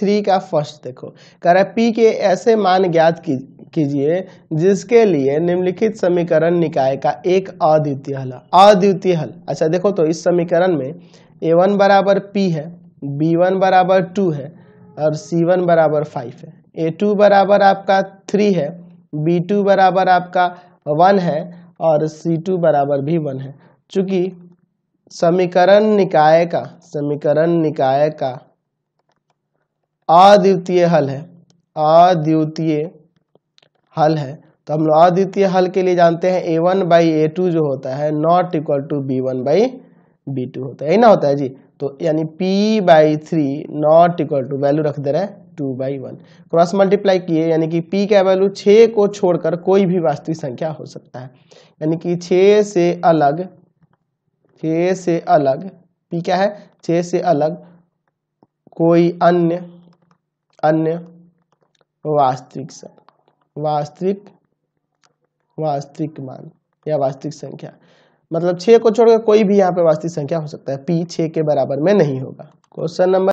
three का first देखो कह रहा है पी के ऐसे मान ज्ञात कीजिए जिसके लिए निम्नलिखित समीकरण निकाय का एक अद्वितीय हल अद्वितीय हल अच्छा देखो तो इस समीकरण में ए वन बराबर पी है बी वन बराबर टू है और सी वन बराबर फाइव है ए टू बराबर आपका थ्री है बी टू बराबर आपका वन है और सी टू बराबर भी वन है चूँकि समीकरण निकाय का समीकरण निकाय का अद्वितीय हल है अद्वितीय हल है तो हम लोग अद्वितीय हल के लिए जानते हैं A one by A two जो होता है not equal to B one by B two होता है यही ना होता है जी तो यानी P by three not equal to value रख दे रहा है two by one cross multiply किए यानी कि पी का वैल्यू छः को छोड़कर कोई भी वास्तविक संख्या हो सकता है यानी कि छः से अलग छः से अलग पी क्या है छः से अलग कोई अन्य अन्य वास्तविक वास्तविक वास्तविक मान या वास्तविक संख्या मतलब छे को छोड़कर कोई भी यहाँ पे वास्तविक संख्या हो सकता है पी छे के बराबर में नहीं होगा क्वेश्चन नंबर